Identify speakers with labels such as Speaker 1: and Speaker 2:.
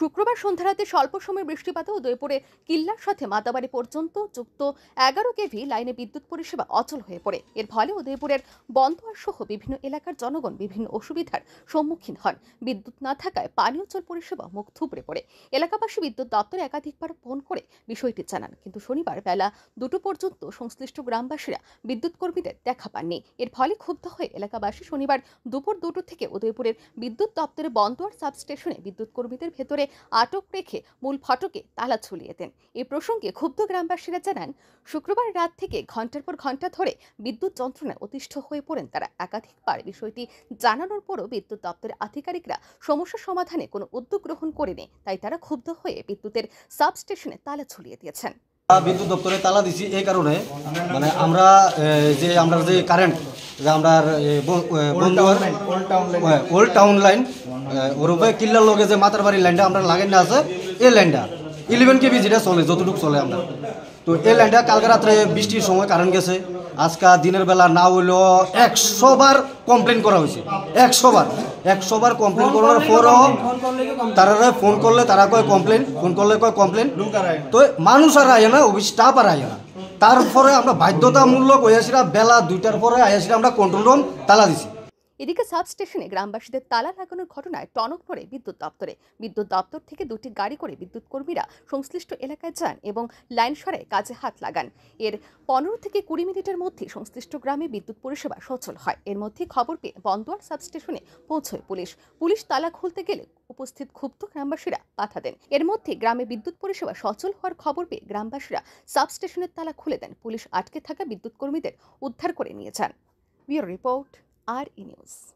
Speaker 1: শুক্রবার সন্ধ্যা রাতে স্বল্প সময়ের বৃষ্টিপাতে উদয়পুরে কিল্লার সাথে মাতাবাড়ি পর্যন্ত যুক্ত এগারো কেভি লাইনে বিদ্যুৎ পরিষেবা অচল হয়ে পড়ে এর ফলে উদয়পুরের বন্দোয়ার সহ বিভিন্ন এলাকার জনগণ বিভিন্ন অসুবিধার সম্মুখীন হন বিদ্যুৎ না থাকায় পানীয় জল পরিষেবা মুখ থুবড়ে পড়ে এলাকাবাসী বিদ্যুৎ দপ্তরে একাধিকবার ফোন করে বিষয়টি জানান কিন্তু শনিবার বেলা দুটো পর্যন্ত সংশ্লিষ্ট গ্রামবাসীরা বিদ্যুৎ কর্মীদের দেখা পাননি এর ফলে ক্ষুব্ধ হয়ে এলাকাবাসী শনিবার দুপুর দুটো থেকে উদয়পুরের বিদ্যুৎ দপ্তরে বন্দোয়ার সাবস্টেশনে বিদ্যুৎ কর্মীদের ভেতরে আটক রেখে মূল ফটকে তালা ঝুলিয়ে দেন এ প্রসঙ্গে ক্ষুব্ধ গ্রামবাসীরা জানান শুক্রবার রাত থেকে ঘন্টার পর ঘন্টা ধরে বিদ্যুৎ যন্ত্রণায় অতিষ্ঠ হয়ে পড়েন তারা একাধিকবার বিষয়টি জানানোর পরও বিদ্যুৎ দপ্তরের আধিকারিকরা সমস্যা সমাধানে কোনো উদ্যোগ গ্রহণ করেনি তাই তারা ক্ষুব্ধ হয়ে বিদ্যুতের সাবস্টেশনে তালা ঝুলিয়ে দিয়েছেন বিদ্যুৎ
Speaker 2: দপ্তরে তালা দিছি এই কারণে মানে আমরা যে আমরা যে কারেন্ট যে আমরা ওল্ড টাউন লাইন ওরূপে কিল্লার লগে যে মাতার বাড়ির লাইনটা আমরা লাগাই না আছে এই লাইনটা ইলেভেন কেবি যেটা চলে যতটুকু চলে আমরা তো এই লাইনটা কালকে রাত্রে বৃষ্টির সময় কারণ গেছে আজকা দিনের বেলা না হইলেও একশো বার কমপ্লেন করা হয়েছে একশো বার একশো বার কমপ্লেন করার পরও তারা ফোন করলে তারা কয় কমপ্লেন ফোন করলে কয় কমপ্লেন তো মানুষ আর আয় না স্টাফ আর আয় না তারপরে আমরা বাধ্যতামূলক ওই বেলা দুইটার পরে আইয়াসিরা আমরা কন্ট্রোল রুম তালা দিছি
Speaker 1: এদিকে সাবস্টেশনে গ্রামবাসীদের তালা লাগানোর ঘটনায় টনক পড়ে বিদ্যুৎ দপ্তরে বিদ্যুৎ দপ্তর থেকে দুটি গাড়ি করে বিদ্যুৎ কর্মীরা সংশ্লিষ্ট এলাকায় যান এবং লাইন সরায় কাজে হাত লাগান এর পনেরো থেকে কুড়ি মিনিটের মধ্যে সংশ্লিষ্ট গ্রামে বিদ্যুৎ পরিষেবা সচল হয় এর মধ্যে খবর পেয়ে বন্দোয়ার সাবস্টেশনে পৌঁছয় পুলিশ পুলিশ তালা খুলতে গেলে উপস্থিত ক্ষুব্ধ গ্রামবাসীরা বাধা দেন এর মধ্যে গ্রামে বিদ্যুৎ পরিষেবা সচল হওয়ার খবর পেয়ে গ্রামবাসীরা সাবস্টেশনের তালা খুলে দেন পুলিশ আটকে থাকা বিদ্যুৎ কর্মীদের উদ্ধার করে নিয়ে যান রিপোর্ট are in use.